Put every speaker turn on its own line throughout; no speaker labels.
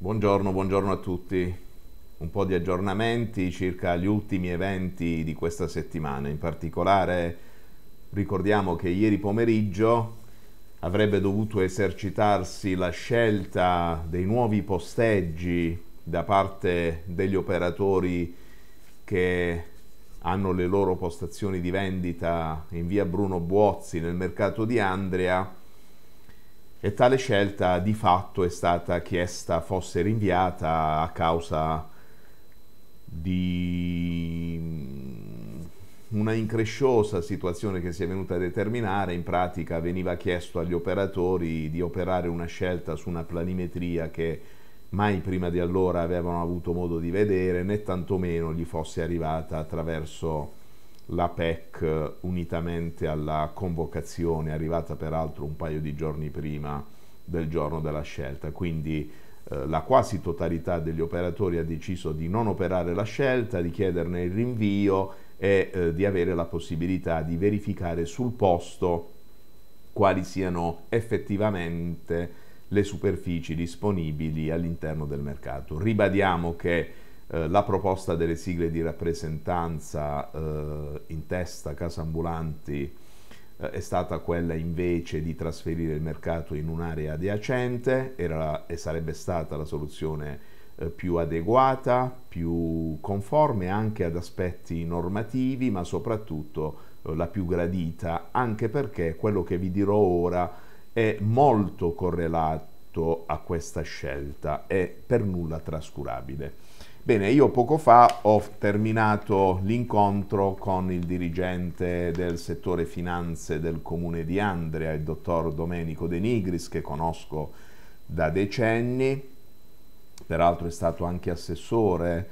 Buongiorno, buongiorno a tutti. Un po' di aggiornamenti circa gli ultimi eventi di questa settimana. In particolare ricordiamo che ieri pomeriggio avrebbe dovuto esercitarsi la scelta dei nuovi posteggi da parte degli operatori che hanno le loro postazioni di vendita in via Bruno Buozzi nel mercato di Andrea e tale scelta di fatto è stata chiesta fosse rinviata a causa di una incresciosa situazione che si è venuta a determinare, in pratica veniva chiesto agli operatori di operare una scelta su una planimetria che mai prima di allora avevano avuto modo di vedere, né tantomeno gli fosse arrivata attraverso la PEC unitamente alla convocazione arrivata peraltro un paio di giorni prima del giorno della scelta. Quindi eh, la quasi totalità degli operatori ha deciso di non operare la scelta, di chiederne il rinvio e eh, di avere la possibilità di verificare sul posto quali siano effettivamente le superfici disponibili all'interno del mercato. Ribadiamo che eh, la proposta delle sigle di rappresentanza eh, in testa Casa Ambulanti eh, è stata quella invece di trasferire il mercato in un'area adiacente la, e sarebbe stata la soluzione eh, più adeguata, più conforme anche ad aspetti normativi, ma soprattutto la più gradita, anche perché quello che vi dirò ora è molto correlato a questa scelta, è per nulla trascurabile. Bene, io poco fa ho terminato l'incontro con il dirigente del settore finanze del comune di Andria, il dottor Domenico De Nigris, che conosco da decenni, peraltro è stato anche assessore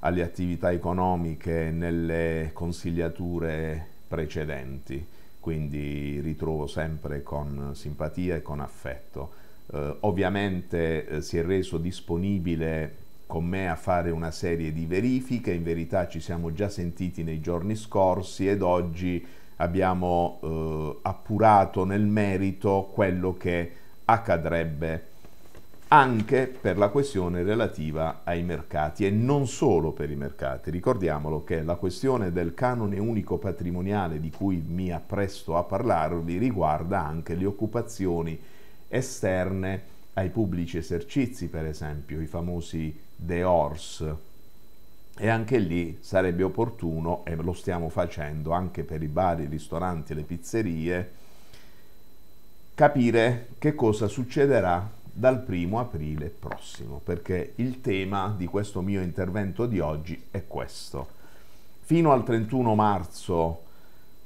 alle attività economiche nelle consigliature precedenti, quindi ritrovo sempre con simpatia e con affetto. Eh, ovviamente eh, si è reso disponibile con me a fare una serie di verifiche, in verità ci siamo già sentiti nei giorni scorsi ed oggi abbiamo eh, appurato nel merito quello che accadrebbe anche per la questione relativa ai mercati e non solo per i mercati. Ricordiamolo che la questione del canone unico patrimoniale di cui mi appresto a parlarvi riguarda anche le occupazioni esterne ai pubblici esercizi, per esempio i famosi The Horse. E anche lì sarebbe opportuno, e lo stiamo facendo anche per i bar, i ristoranti, le pizzerie, capire che cosa succederà dal primo aprile prossimo, perché il tema di questo mio intervento di oggi è questo. Fino al 31 marzo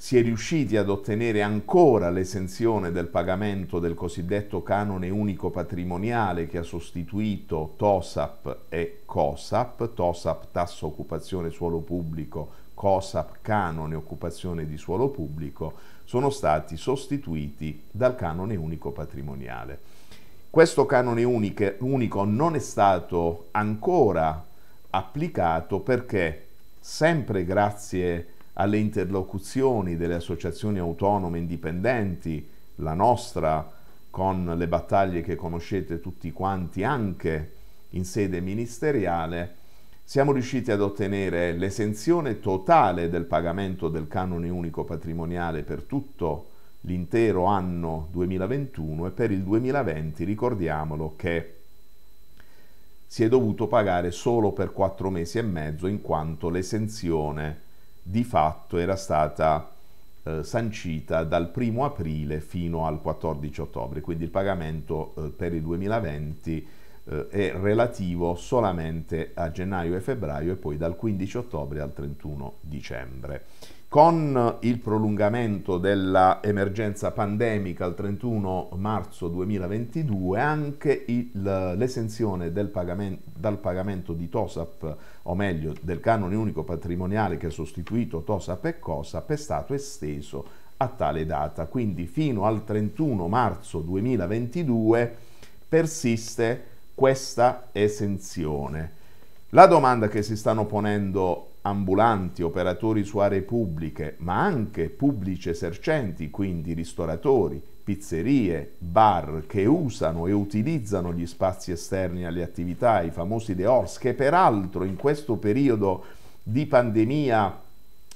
si è riusciti ad ottenere ancora l'esenzione del pagamento del cosiddetto canone unico patrimoniale che ha sostituito TOSAP e COSAP, TOSAP tasso occupazione suolo pubblico, COSAP canone occupazione di suolo pubblico, sono stati sostituiti dal canone unico patrimoniale. Questo canone unico non è stato ancora applicato perché sempre grazie a alle interlocuzioni delle associazioni autonome indipendenti, la nostra con le battaglie che conoscete tutti quanti anche in sede ministeriale, siamo riusciti ad ottenere l'esenzione totale del pagamento del canone unico patrimoniale per tutto l'intero anno 2021 e per il 2020 ricordiamolo che si è dovuto pagare solo per quattro mesi e mezzo in quanto l'esenzione di fatto era stata eh, sancita dal 1 aprile fino al 14 ottobre, quindi il pagamento eh, per il 2020 eh, è relativo solamente a gennaio e febbraio e poi dal 15 ottobre al 31 dicembre. Con il prolungamento dell'emergenza pandemica al 31 marzo 2022, anche l'esenzione pagamento, dal pagamento di TOSAP, o meglio del canone unico patrimoniale che ha sostituito TOSAP e COSAP, è stato esteso a tale data. Quindi fino al 31 marzo 2022 persiste questa esenzione. La domanda che si stanno ponendo ambulanti, operatori su aree pubbliche, ma anche pubblici esercenti, quindi ristoratori, pizzerie, bar che usano e utilizzano gli spazi esterni alle attività, i famosi dehors, che peraltro in questo periodo di pandemia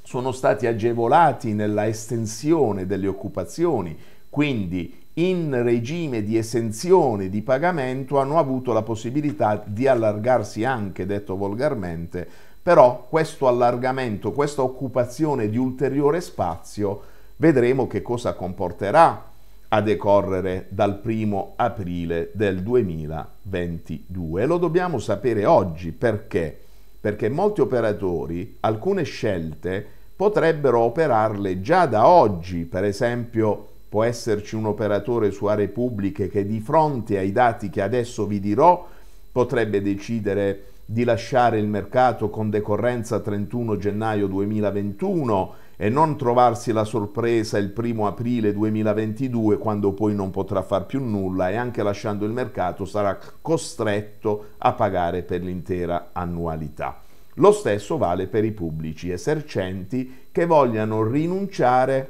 sono stati agevolati nella estensione delle occupazioni, quindi in regime di esenzione di pagamento hanno avuto la possibilità di allargarsi anche, detto volgarmente, però questo allargamento, questa occupazione di ulteriore spazio, vedremo che cosa comporterà a decorrere dal primo aprile del 2022. E lo dobbiamo sapere oggi perché? Perché molti operatori alcune scelte potrebbero operarle già da oggi, per esempio può esserci un operatore su aree pubbliche che di fronte ai dati che adesso vi dirò potrebbe decidere di lasciare il mercato con decorrenza 31 gennaio 2021 e non trovarsi la sorpresa il primo aprile 2022 quando poi non potrà far più nulla e anche lasciando il mercato sarà costretto a pagare per l'intera annualità. Lo stesso vale per i pubblici esercenti che vogliano rinunciare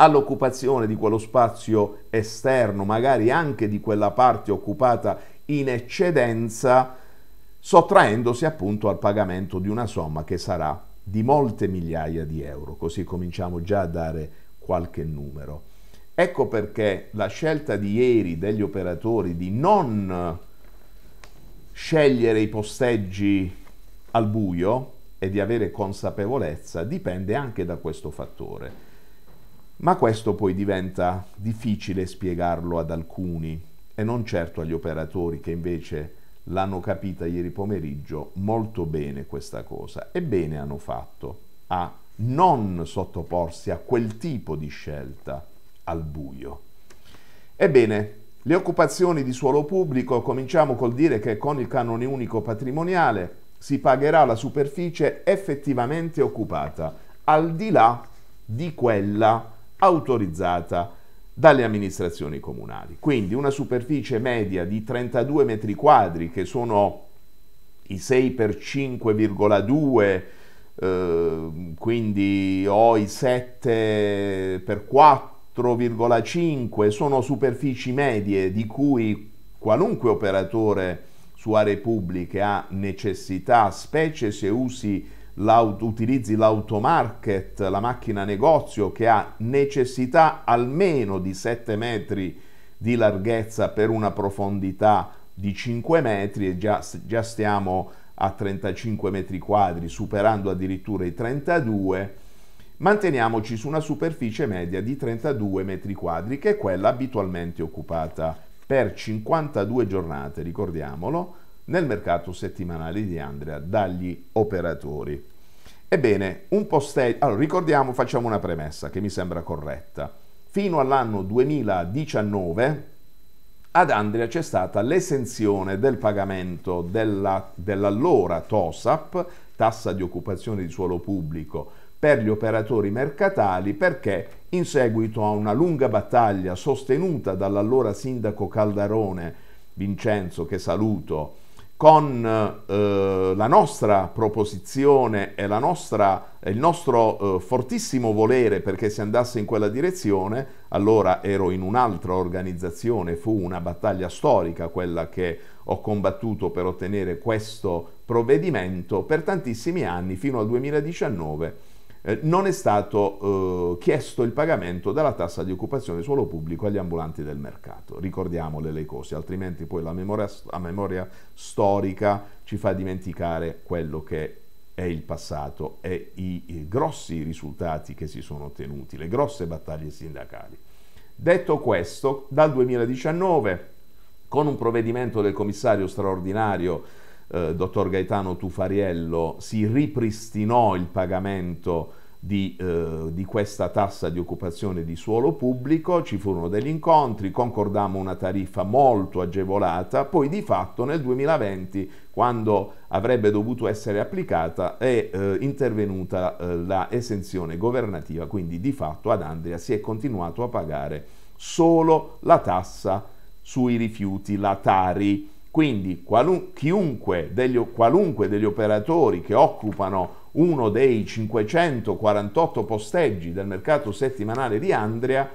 all'occupazione di quello spazio esterno, magari anche di quella parte occupata in eccedenza, sottraendosi appunto al pagamento di una somma che sarà di molte migliaia di euro, così cominciamo già a dare qualche numero. Ecco perché la scelta di ieri degli operatori di non scegliere i posteggi al buio e di avere consapevolezza dipende anche da questo fattore ma questo poi diventa difficile spiegarlo ad alcuni e non certo agli operatori che invece l'hanno capita ieri pomeriggio molto bene questa cosa e bene hanno fatto a non sottoporsi a quel tipo di scelta al buio. Ebbene, le occupazioni di suolo pubblico, cominciamo col dire che con il canone unico patrimoniale si pagherà la superficie effettivamente occupata, al di là di quella che autorizzata dalle amministrazioni comunali. Quindi una superficie media di 32 metri quadri, che sono i 6 x 5,2, eh, quindi ho i 7 x 4,5, sono superfici medie di cui qualunque operatore su aree pubbliche ha necessità, specie se usi utilizzi l'automarket, la macchina negozio che ha necessità almeno di 7 metri di larghezza per una profondità di 5 metri e già, già stiamo a 35 metri quadri, superando addirittura i 32, manteniamoci su una superficie media di 32 metri quadri, che è quella abitualmente occupata per 52 giornate, ricordiamolo, nel mercato settimanale di Andrea dagli operatori. Ebbene, un posteggio... Allora, ricordiamo, facciamo una premessa che mi sembra corretta. Fino all'anno 2019 ad Andrea c'è stata l'esenzione del pagamento della, dell'allora TOSAP, tassa di occupazione di suolo pubblico, per gli operatori mercatali perché in seguito a una lunga battaglia sostenuta dall'allora sindaco Caldarone Vincenzo, che saluto, con eh, la nostra proposizione e nostra, il nostro eh, fortissimo volere perché si andasse in quella direzione, allora ero in un'altra organizzazione, fu una battaglia storica quella che ho combattuto per ottenere questo provvedimento per tantissimi anni, fino al 2019 eh, non è stato eh, chiesto il pagamento della tassa di occupazione suolo pubblico agli ambulanti del mercato. Ricordiamole le cose, altrimenti poi la memoria, la memoria storica ci fa dimenticare quello che è il passato e i, i grossi risultati che si sono ottenuti, le grosse battaglie sindacali. Detto questo, dal 2019, con un provvedimento del commissario straordinario eh, dottor Gaetano Tufariello, si ripristinò il pagamento di, eh, di, questa tassa di occupazione di suolo pubblico, ci furono degli incontri, concordammo una tariffa molto agevolata, poi di fatto nel 2020, quando avrebbe dovuto essere applicata, è eh, intervenuta eh, la esenzione governativa, quindi di fatto ad Andria si è continuato a pagare solo la tassa sui rifiuti, la Tari. Quindi qualun, chiunque degli, qualunque degli operatori che occupano uno dei 548 posteggi del mercato settimanale di Andria,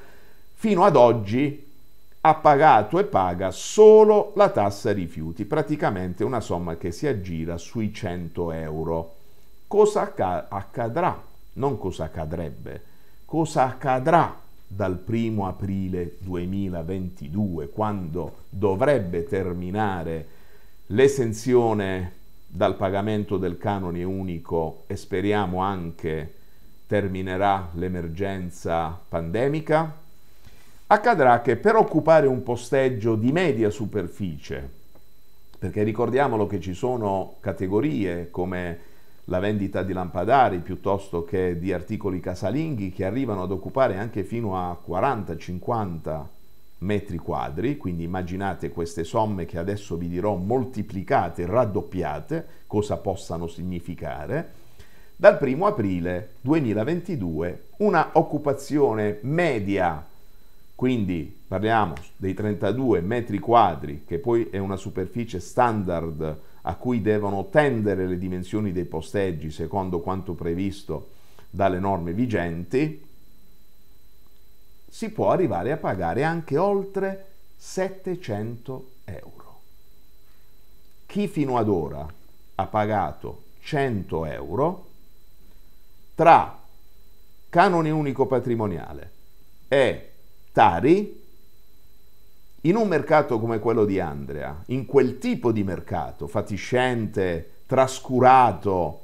fino ad oggi ha pagato e paga solo la tassa rifiuti, praticamente una somma che si aggira sui 100 euro. Cosa accadrà? Non cosa accadrebbe, cosa accadrà dal 1 aprile 2022, quando dovrebbe terminare l'esenzione dal pagamento del canone unico e speriamo anche terminerà l'emergenza pandemica, accadrà che per occupare un posteggio di media superficie, perché ricordiamolo che ci sono categorie come la vendita di lampadari piuttosto che di articoli casalinghi che arrivano ad occupare anche fino a 40-50 metri quadri, quindi immaginate queste somme che adesso vi dirò moltiplicate, raddoppiate, cosa possano significare. Dal 1 aprile 2022 una occupazione media, quindi parliamo dei 32 metri quadri, che poi è una superficie standard a cui devono tendere le dimensioni dei posteggi secondo quanto previsto dalle norme vigenti, si può arrivare a pagare anche oltre 700 euro. Chi fino ad ora ha pagato 100 euro tra canone unico patrimoniale e Tari in un mercato come quello di Andrea, in quel tipo di mercato fatiscente, trascurato,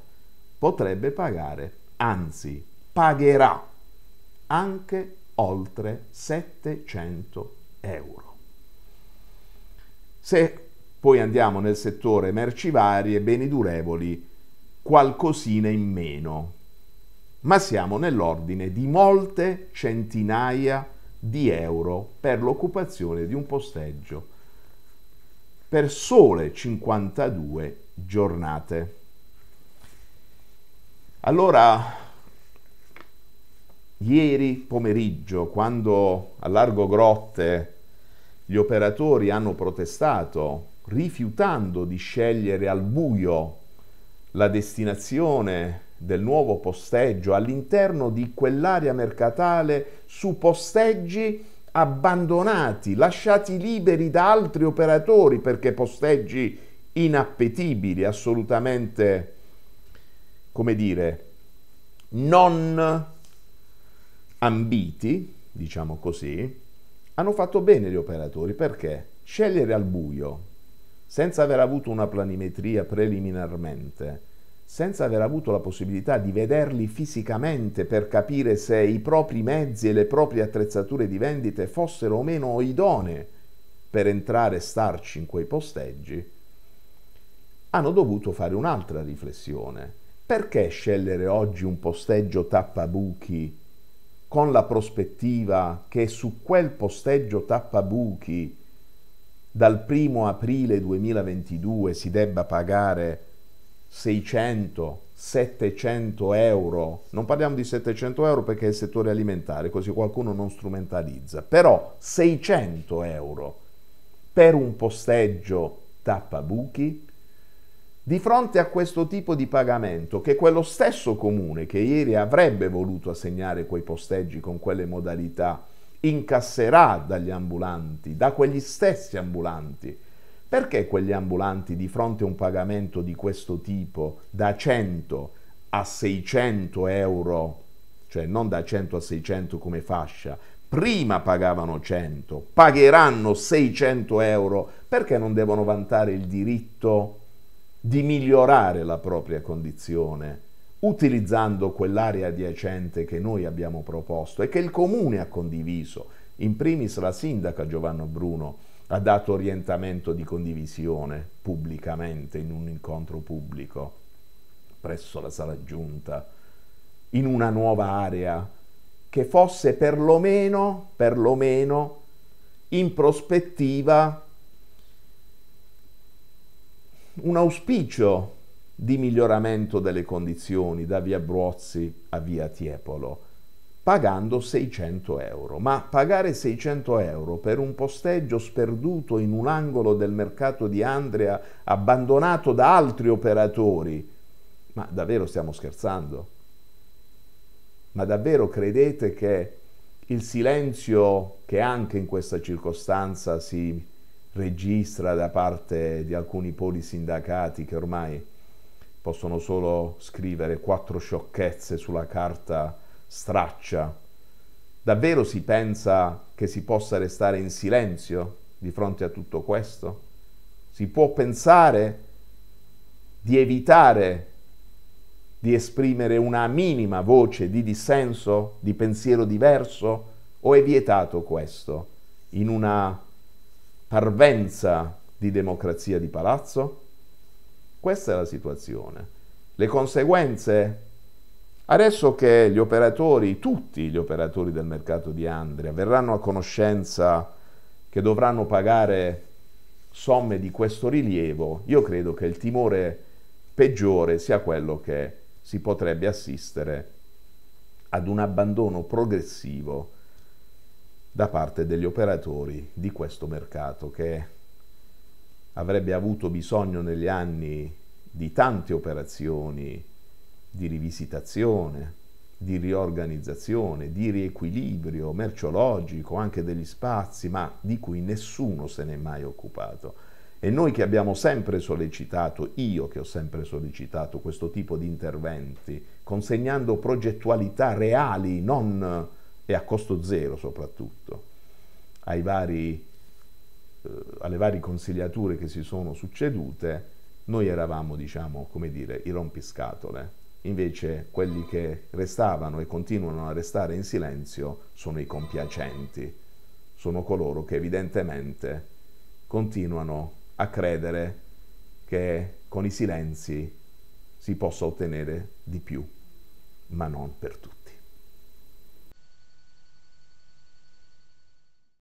potrebbe pagare, anzi pagherà anche oltre 700 euro. Se poi andiamo nel settore merci varie beni durevoli, qualcosina in meno, ma siamo nell'ordine di molte centinaia di di euro per l'occupazione di un posteggio per sole 52 giornate. Allora, ieri pomeriggio, quando a Largo Grotte gli operatori hanno protestato rifiutando di scegliere al buio la destinazione del nuovo posteggio all'interno di quell'area mercatale su posteggi abbandonati, lasciati liberi da altri operatori perché posteggi inappetibili, assolutamente, come dire, non ambiti, diciamo così, hanno fatto bene gli operatori perché scegliere al buio, senza aver avuto una planimetria preliminarmente, senza aver avuto la possibilità di vederli fisicamente per capire se i propri mezzi e le proprie attrezzature di vendite fossero o meno idonee per entrare e starci in quei posteggi, hanno dovuto fare un'altra riflessione. Perché scegliere oggi un posteggio tappabuchi con la prospettiva che su quel posteggio tappabuchi dal 1 aprile 2022 si debba pagare 600, 700 euro, non parliamo di 700 euro perché è il settore alimentare, così qualcuno non strumentalizza, però 600 euro per un posteggio tappabuchi, di fronte a questo tipo di pagamento che quello stesso comune che ieri avrebbe voluto assegnare quei posteggi con quelle modalità incasserà dagli ambulanti, da quegli stessi ambulanti perché quegli ambulanti di fronte a un pagamento di questo tipo da 100 a 600 euro, cioè non da 100 a 600 come fascia, prima pagavano 100, pagheranno 600 euro, perché non devono vantare il diritto di migliorare la propria condizione utilizzando quell'area adiacente che noi abbiamo proposto e che il comune ha condiviso, in primis la sindaca Giovanna Bruno ha dato orientamento di condivisione pubblicamente in un incontro pubblico presso la sala giunta, in una nuova area che fosse perlomeno, perlomeno in prospettiva un auspicio di miglioramento delle condizioni da via Brozzi a via Tiepolo pagando 600 euro. Ma pagare 600 euro per un posteggio sperduto in un angolo del mercato di Andrea, abbandonato da altri operatori, ma davvero stiamo scherzando? Ma davvero credete che il silenzio che anche in questa circostanza si registra da parte di alcuni polisindacati che ormai possono solo scrivere quattro sciocchezze sulla carta straccia. Davvero si pensa che si possa restare in silenzio di fronte a tutto questo? Si può pensare di evitare di esprimere una minima voce di dissenso, di pensiero diverso? O è vietato questo in una parvenza di democrazia di palazzo? Questa è la situazione. Le conseguenze Adesso che gli operatori, tutti gli operatori del mercato di Andria, verranno a conoscenza che dovranno pagare somme di questo rilievo, io credo che il timore peggiore sia quello che si potrebbe assistere ad un abbandono progressivo da parte degli operatori di questo mercato che avrebbe avuto bisogno negli anni di tante operazioni di rivisitazione, di riorganizzazione, di riequilibrio merceologico, anche degli spazi, ma di cui nessuno se n'è mai occupato. E noi che abbiamo sempre sollecitato, io che ho sempre sollecitato questo tipo di interventi, consegnando progettualità reali, non e a costo zero soprattutto, vari, eh, alle varie consigliature che si sono succedute, noi eravamo, diciamo, come dire, i rompiscatole Invece quelli che restavano e continuano a restare in silenzio sono i compiacenti, sono coloro che evidentemente continuano a credere che con i silenzi si possa ottenere di più, ma non per tutti.